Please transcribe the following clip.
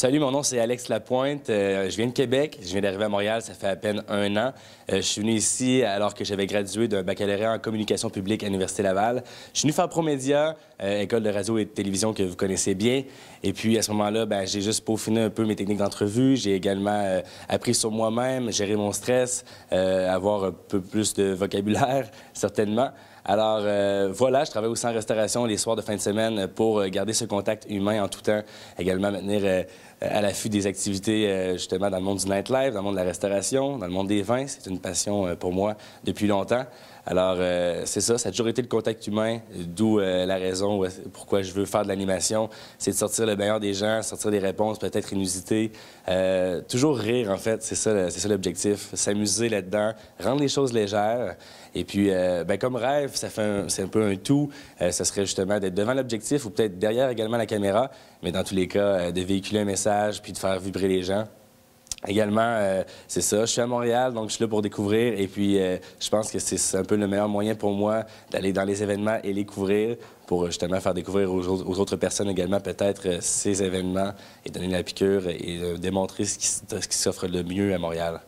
Salut, mon nom c'est Alex Lapointe. Euh, je viens de Québec. Je viens d'arriver à Montréal, ça fait à peine un an. Euh, je suis venu ici alors que j'avais gradué d'un baccalauréat en communication publique à l'Université Laval. Je suis venu faire Promédia, euh, école de radio et de télévision que vous connaissez bien. Et puis à ce moment-là, ben, j'ai juste peaufiné un peu mes techniques d'entrevue. J'ai également appris sur moi-même, gérer mon stress, avoir un peu plus de vocabulaire, certainement. Alors voilà, je travaille aussi en restauration les soirs de fin de semaine pour garder ce contact humain en tout temps, également maintenir euh, à l'affût des activités, euh, justement, dans le monde du nightlife, dans le monde de la restauration, dans le monde des vins. C'est une passion euh, pour moi depuis longtemps. Alors, c'est ça, ça a toujours été le contact humain, d'où la raison pourquoi je veux faire de l'animation. C'est de sortir le meilleur des gens, sortir des réponses peut-être inusitées. toujours rire, en fait, c'est ça, c'est ça l'objectif. S'amuser là-dedans, rendre les choses légères. Et puis, ben, comme rêve, ça fait c'est un peu un tout. ça serait justement d'être devant l'objectif ou peut-être derrière également la caméra, mais dans tous les cas, de véhiculer un message puis de faire vibrer les gens. Également, euh, c'est ça, je suis à Montréal, donc je suis là pour découvrir et puis euh, je pense que c'est un peu le meilleur moyen pour moi d'aller dans les événements et les couvrir pour euh, justement faire découvrir aux, autres personnes également peut-être ces événements et donner la piqûre et démontrer ce qui s'offre le mieux à Montréal.